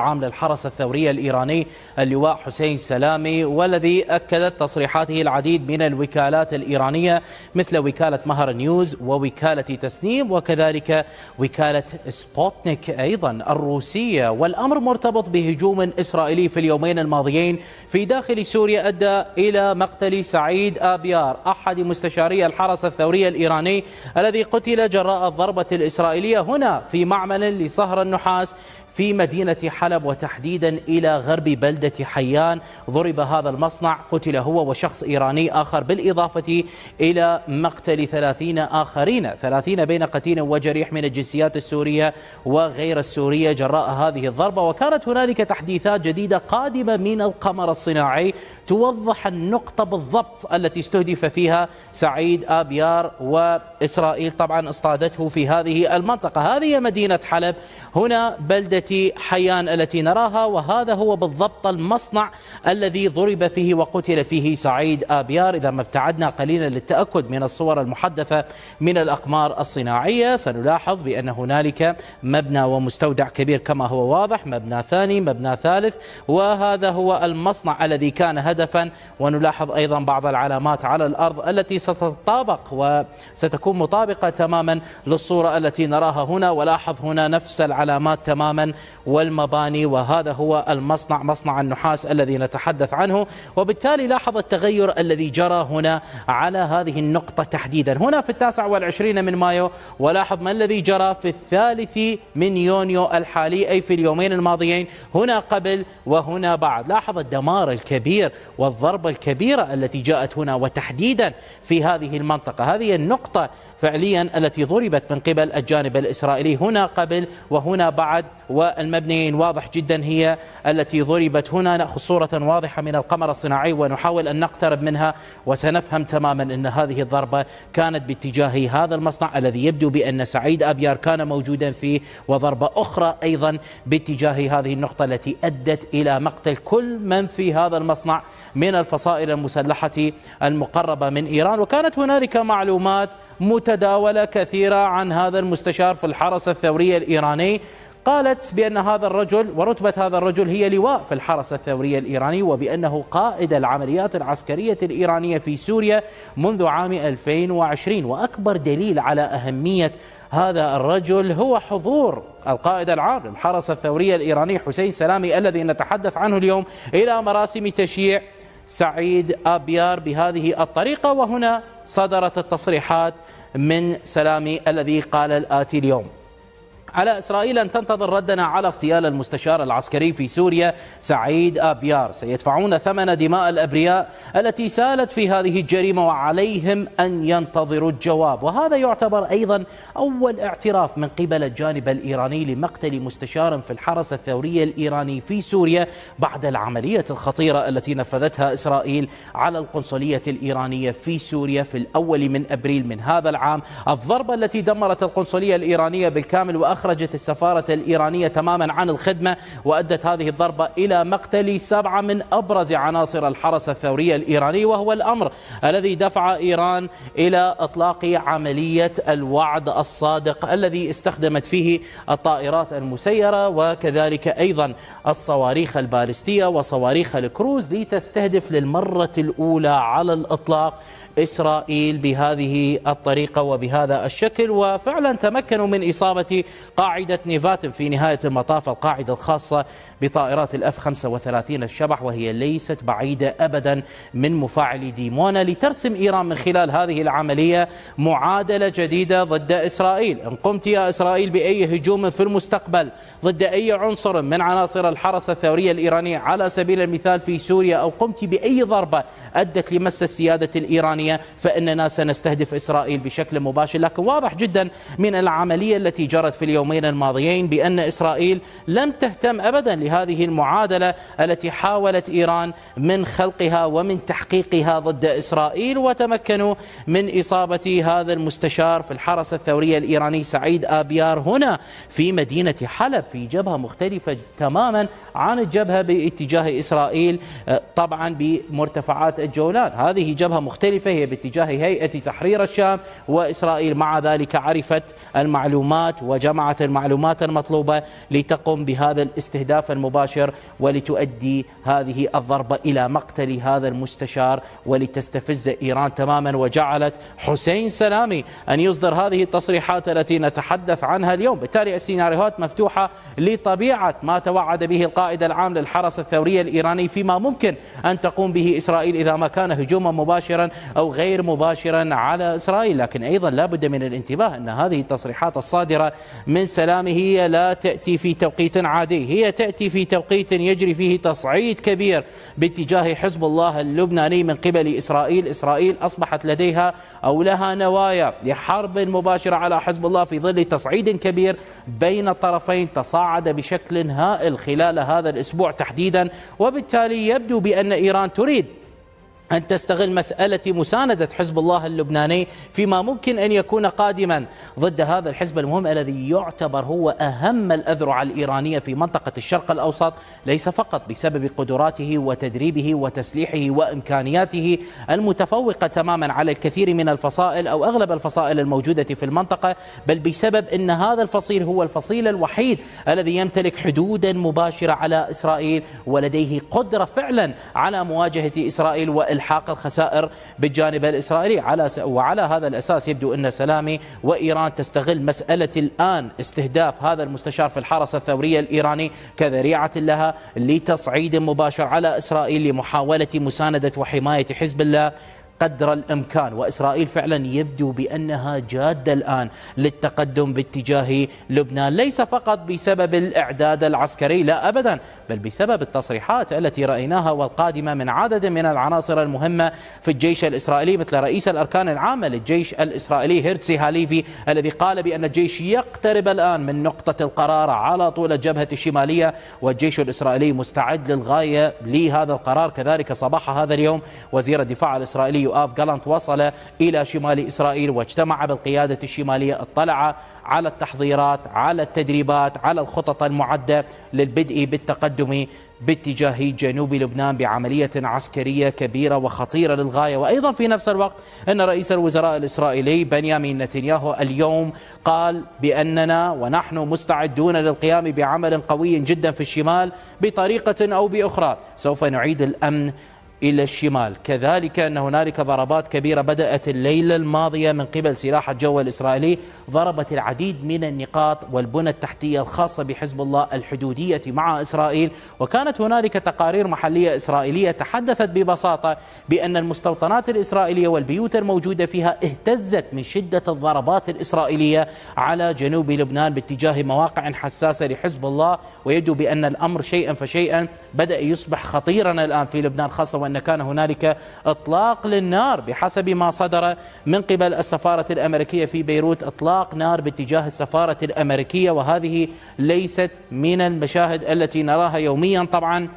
عام للحرس الثوري الإيراني اللواء حسين سلامي والذي أكدت تصريحاته العديد من الوكالات الإيرانية مثل وكالة مهر نيوز ووكالة تسنيم وكذلك وكالة سبوتنيك أيضا الروسية والأمر مرتبط بهجوم إسرائيلي في اليومين الماضيين في داخل سوريا أدى إلى مقتل سعيد آبيار أحد مستشاري الحرس الثوري الإيراني الذي قتل جراء الضربة الإسرائيلية هنا في معمل لصهر النحاس في مدينة حلب حلب وتحديدا إلى غرب بلدة حيان ضرب هذا المصنع قتل هو وشخص إيراني آخر بالإضافة إلى مقتل ثلاثين آخرين ثلاثين بين قتيل وجريح من الجنسيات السورية وغير السورية جراء هذه الضربة وكانت هنالك تحديثات جديدة قادمة من القمر الصناعي توضح النقطة بالضبط التي استهدف فيها سعيد آبيار وإسرائيل طبعا اصطادته في هذه المنطقة هذه مدينة حلب هنا بلدة حيان التي نراها وهذا هو بالضبط المصنع الذي ضرب فيه وقتل فيه سعيد آبيار إذا ما ابتعدنا قليلا للتأكد من الصور المحدثة من الأقمار الصناعية سنلاحظ بأن هنالك مبنى ومستودع كبير كما هو واضح مبنى ثاني مبنى ثالث وهذا هو المصنع الذي كان هدفا ونلاحظ أيضا بعض العلامات على الأرض التي ستتطابق وستكون مطابقة تماما للصورة التي نراها هنا ولاحظ هنا نفس العلامات تماما والمباني الياباني وهذا هو المصنع مصنع النحاس الذي نتحدث عنه وبالتالي لاحظ التغير الذي جرى هنا على هذه النقطة تحديدا هنا في التاسع والعشرين من مايو ولاحظ ما الذي جرى في الثالث من يونيو الحالي أي في اليومين الماضيين هنا قبل وهنا بعد لاحظ الدمار الكبير والضربة الكبيرة التي جاءت هنا وتحديدا في هذه المنطقة هذه النقطة فعليا التي ضربت من قبل الجانب الإسرائيلي هنا قبل وهنا بعد والمبنيين واضح جدا هي التي ضربت هنا نأخذ صورة واضحة من القمر الصناعي ونحاول أن نقترب منها وسنفهم تماما أن هذه الضربة كانت باتجاه هذا المصنع الذي يبدو بأن سعيد أبيار كان موجودا فيه وضربة أخرى أيضا باتجاه هذه النقطة التي أدت إلى مقتل كل من في هذا المصنع من الفصائل المسلحة المقربة من إيران وكانت هنالك معلومات متداولة كثيرة عن هذا المستشار في الحرس الثوري الإيراني قالت بأن هذا الرجل ورتبة هذا الرجل هي لواء في الحرس الثوري الإيراني وبأنه قائد العمليات العسكرية الإيرانية في سوريا منذ عام 2020 وأكبر دليل على أهمية هذا الرجل هو حضور القائد العام للحرس الثوري الإيراني حسين سلامي الذي نتحدث عنه اليوم إلى مراسم تشييع سعيد أبيار بهذه الطريقة وهنا صدرت التصريحات من سلامي الذي قال الآتي اليوم على إسرائيل أن تنتظر ردنا على اغتيال المستشار العسكري في سوريا سعيد أبيار سيدفعون ثمن دماء الأبرياء التي سالت في هذه الجريمة وعليهم أن ينتظروا الجواب وهذا يعتبر أيضا أول اعتراف من قبل الجانب الإيراني لمقتل مستشار في الحرس الثوري الإيراني في سوريا بعد العملية الخطيرة التي نفذتها إسرائيل على القنصلية الإيرانية في سوريا في الأول من أبريل من هذا العام الضربة التي دمرت القنصلية الإيرانية بالكامل وأخذ أخرجت السفارة الإيرانية تماما عن الخدمة وأدت هذه الضربة إلى مقتل سبعة من أبرز عناصر الحرس الثوري الإيراني وهو الأمر الذي دفع إيران إلى إطلاق عملية الوعد الصادق الذي استخدمت فيه الطائرات المسيرة وكذلك أيضا الصواريخ البالستية وصواريخ الكروز لتستهدف للمرة الأولى على الإطلاق إسرائيل بهذه الطريقة وبهذا الشكل وفعلا تمكنوا من إصابة قاعدة نيفات في نهاية المطاف القاعدة الخاصة بطائرات الأف 35 الشبح وهي ليست بعيدة أبدا من مفاعل ديمونا لترسم إيران من خلال هذه العملية معادلة جديدة ضد إسرائيل إن قمت يا إسرائيل بأي هجوم في المستقبل ضد أي عنصر من عناصر الحرس الثورية الإيرانية على سبيل المثال في سوريا أو قمت بأي ضربة أدت لمس السيادة الإيرانية فإننا سنستهدف إسرائيل بشكل مباشر لكن واضح جدا من العملية التي جرت في اليوم اليومين الماضيين بأن إسرائيل لم تهتم أبدا لهذه المعادلة التي حاولت إيران من خلقها ومن تحقيقها ضد إسرائيل وتمكنوا من إصابة هذا المستشار في الحرس الثوري الإيراني سعيد آبيار هنا في مدينة حلب في جبهة مختلفة تماما عن الجبهة باتجاه إسرائيل آه، طبعا بمرتفعات الجولان هذه جبهة مختلفة هي باتجاه هيئة تحرير الشام وإسرائيل مع ذلك عرفت المعلومات وجمعت المعلومات المطلوبة لتقوم بهذا الاستهداف المباشر ولتؤدي هذه الضربة إلى مقتل هذا المستشار ولتستفز إيران تماما وجعلت حسين سلامي أن يصدر هذه التصريحات التي نتحدث عنها اليوم بالتالي السيناريوهات مفتوحة لطبيعة ما توعد به القائد العام للحرس الثوري الإيراني فيما ممكن أن تقوم به إسرائيل إذا ما كان هجوما مباشرا أو غير مباشرا على إسرائيل لكن أيضا لا بد من الانتباه أن هذه التصريحات الصادرة من من سلامه هي لا تأتي في توقيت عادي هي تأتي في توقيت يجري فيه تصعيد كبير باتجاه حزب الله اللبناني من قبل إسرائيل إسرائيل أصبحت لديها أو لها نوايا لحرب مباشرة على حزب الله في ظل تصعيد كبير بين الطرفين تصاعد بشكل هائل خلال هذا الأسبوع تحديدا وبالتالي يبدو بأن إيران تريد أن تستغل مسألة مساندة حزب الله اللبناني فيما ممكن أن يكون قادما ضد هذا الحزب المهم الذي يعتبر هو أهم الأذرع الإيرانية في منطقة الشرق الأوسط ليس فقط بسبب قدراته وتدريبه وتسليحه وإمكانياته المتفوقة تماما على الكثير من الفصائل أو أغلب الفصائل الموجودة في المنطقة بل بسبب أن هذا الفصيل هو الفصيل الوحيد الذي يمتلك حدودا مباشرة على إسرائيل ولديه قدرة فعلا على مواجهة إسرائيل وإلحاق إلحاق الخسائر بالجانب الإسرائيلي على س... وعلى هذا الأساس يبدو أن سلامي وإيران تستغل مسألة الآن استهداف هذا المستشار في الحرس الثورية الإيراني كذريعة لها لتصعيد مباشر على إسرائيل لمحاولة مساندة وحماية حزب الله قدر الامكان واسرائيل فعلا يبدو بانها جاده الان للتقدم باتجاه لبنان ليس فقط بسبب الاعداد العسكري لا ابدا بل بسبب التصريحات التي رايناها والقادمه من عدد من العناصر المهمه في الجيش الاسرائيلي مثل رئيس الاركان العامه للجيش الاسرائيلي هيرتسي هاليفي الذي قال بان الجيش يقترب الان من نقطه القرار على طول الجبهه الشماليه والجيش الاسرائيلي مستعد للغايه لهذا القرار كذلك صباح هذا اليوم وزير الدفاع الاسرائيلي يؤاف جالانت وصل إلى شمال إسرائيل واجتمع بالقيادة الشمالية اطلع على التحضيرات على التدريبات على الخطط المعدة للبدء بالتقدم باتجاه جنوب لبنان بعملية عسكرية كبيرة وخطيرة للغاية وأيضا في نفس الوقت أن رئيس الوزراء الإسرائيلي بنيامين نتنياهو اليوم قال بأننا ونحن مستعدون للقيام بعمل قوي جدا في الشمال بطريقة أو بأخرى سوف نعيد الأمن إلى الشمال كذلك أن هنالك ضربات كبيرة بدأت الليلة الماضية من قبل سلاح الجو الإسرائيلي ضربت العديد من النقاط والبنى التحتية الخاصة بحزب الله الحدودية مع إسرائيل وكانت هنالك تقارير محلية إسرائيلية تحدثت ببساطة بأن المستوطنات الإسرائيلية والبيوت الموجودة فيها اهتزت من شدة الضربات الإسرائيلية على جنوب لبنان باتجاه مواقع حساسة لحزب الله ويبدو بأن الأمر شيئا فشيئا بدأ يصبح خطيرا الآن في لبنان خاصة وأن كان هنالك إطلاق للنار بحسب ما صدر من قبل السفارة الأمريكية في بيروت إطلاق نار باتجاه السفارة الأمريكية وهذه ليست من المشاهد التي نراها يوميا طبعا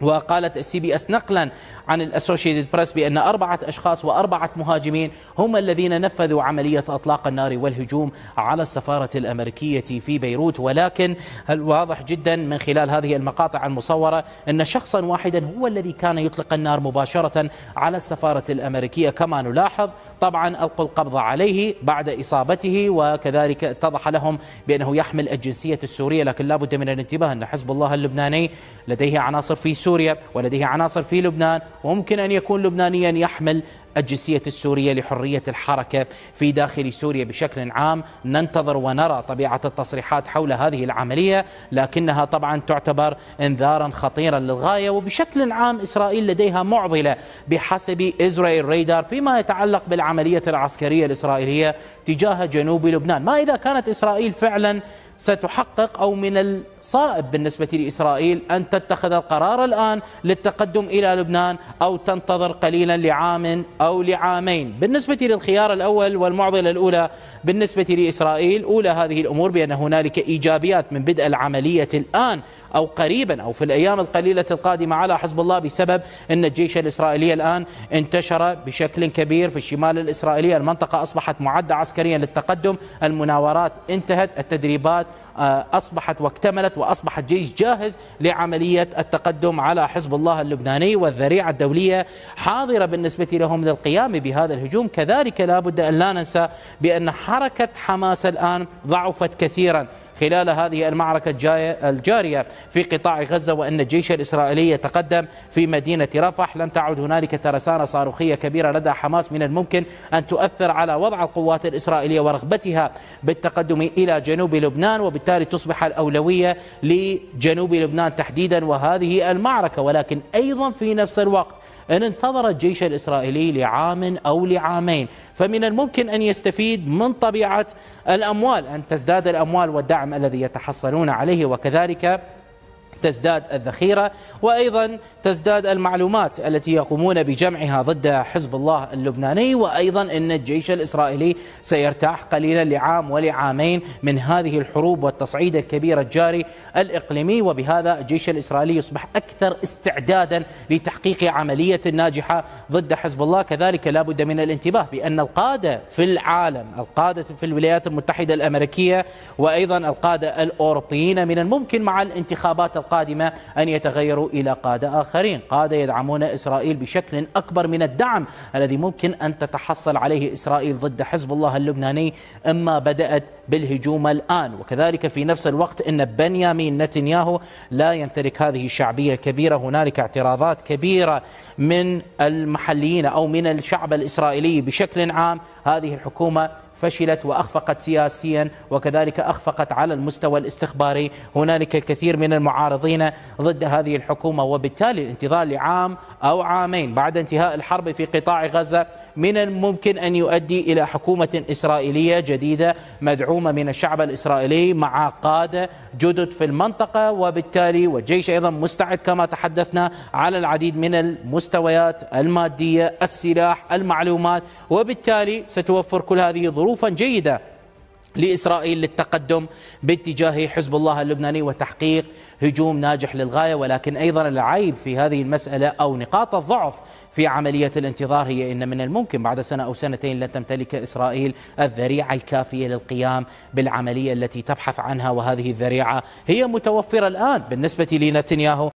وقالت السي بي اس نقلا عن الاسوشيتد بريس بان اربعه اشخاص واربعه مهاجمين هم الذين نفذوا عمليه اطلاق النار والهجوم على السفاره الامريكيه في بيروت ولكن الواضح جدا من خلال هذه المقاطع المصوره ان شخصا واحدا هو الذي كان يطلق النار مباشره على السفاره الامريكيه كما نلاحظ طبعا القوا القبض عليه بعد اصابته وكذلك اتضح لهم بانه يحمل الجنسيه السوريه لكن لا بد من الانتباه ان حزب الله اللبناني لديه عناصر في سوريا ولديه عناصر في لبنان وممكن أن يكون لبنانيا يحمل الجنسية السورية لحرية الحركة في داخل سوريا بشكل عام ننتظر ونرى طبيعة التصريحات حول هذه العملية لكنها طبعا تعتبر انذارا خطيرا للغاية وبشكل عام إسرائيل لديها معضلة بحسب إسرائيل ريدار فيما يتعلق بالعملية العسكرية الإسرائيلية تجاه جنوب لبنان ما إذا كانت إسرائيل فعلا ستحقق أو من الصائب بالنسبة لإسرائيل أن تتخذ القرار الآن للتقدم إلى لبنان أو تنتظر قليلا لعام أو لعامين بالنسبة للخيار الأول والمعضلة الأولى بالنسبة لإسرائيل أولى هذه الأمور بأن هنالك إيجابيات من بدء العملية الآن أو قريبا أو في الأيام القليلة القادمة على حزب الله بسبب أن الجيش الإسرائيلي الآن انتشر بشكل كبير في الشمال الإسرائيلي المنطقة أصبحت معدة عسكريا للتقدم المناورات انتهت التدريبات آه، أصبحت واكتملت وأصبحت جيش جاهز لعملية التقدم على حزب الله اللبناني والذريعة الدولية حاضرة بالنسبة لهم للقيام بهذا الهجوم كذلك لا بد أن لا ننسى بأن حركة حماس الآن ضعفت كثيرا خلال هذه المعركة الجارية في قطاع غزة وأن الجيش الإسرائيلي يتقدم في مدينة رفح لم تعد هنالك ترسانة صاروخية كبيرة لدى حماس من الممكن أن تؤثر على وضع القوات الإسرائيلية ورغبتها بالتقدم إلى جنوب لبنان وبالتالي تصبح الأولوية لجنوب لبنان تحديدا وهذه المعركة ولكن أيضا في نفس الوقت أن انتظر الجيش الإسرائيلي لعام أو لعامين فمن الممكن أن يستفيد من طبيعة الأموال أن تزداد الأموال والدعم الذي يتحصلون عليه وكذلك تزداد الذخيرة وأيضا تزداد المعلومات التي يقومون بجمعها ضد حزب الله اللبناني وأيضا أن الجيش الإسرائيلي سيرتاح قليلا لعام ولعامين من هذه الحروب والتصعيد الكبير الجاري الإقليمي وبهذا الجيش الإسرائيلي يصبح أكثر استعدادا لتحقيق عملية ناجحة ضد حزب الله كذلك لا بد من الانتباه بأن القادة في العالم القادة في الولايات المتحدة الأمريكية وأيضا القادة الأوروبيين من الممكن مع الانتخابات القادمة القادمة أن يتغيروا إلى قادة آخرين قادة يدعمون إسرائيل بشكل أكبر من الدعم الذي ممكن أن تتحصل عليه إسرائيل ضد حزب الله اللبناني إما بدأت بالهجوم الآن وكذلك في نفس الوقت أن بنيامين نتنياهو لا يمتلك هذه الشعبية كبيرة هنالك اعتراضات كبيرة من المحليين أو من الشعب الإسرائيلي بشكل عام هذه الحكومة فشلت واخفقت سياسيا وكذلك اخفقت على المستوى الاستخباري، هنالك الكثير من المعارضين ضد هذه الحكومه وبالتالي الانتظار لعام او عامين بعد انتهاء الحرب في قطاع غزه من الممكن ان يؤدي الى حكومه اسرائيليه جديده مدعومه من الشعب الاسرائيلي مع قاده جدد في المنطقه وبالتالي والجيش ايضا مستعد كما تحدثنا على العديد من المستويات الماديه، السلاح، المعلومات وبالتالي ستوفر كل هذه ظروف ظروفا جيدة لإسرائيل للتقدم باتجاه حزب الله اللبناني وتحقيق هجوم ناجح للغاية ولكن أيضا العيب في هذه المسألة أو نقاط الضعف في عملية الانتظار هي إن من الممكن بعد سنة أو سنتين لن تمتلك إسرائيل الذريعة الكافية للقيام بالعملية التي تبحث عنها وهذه الذريعة هي متوفرة الآن بالنسبة لنتنياهو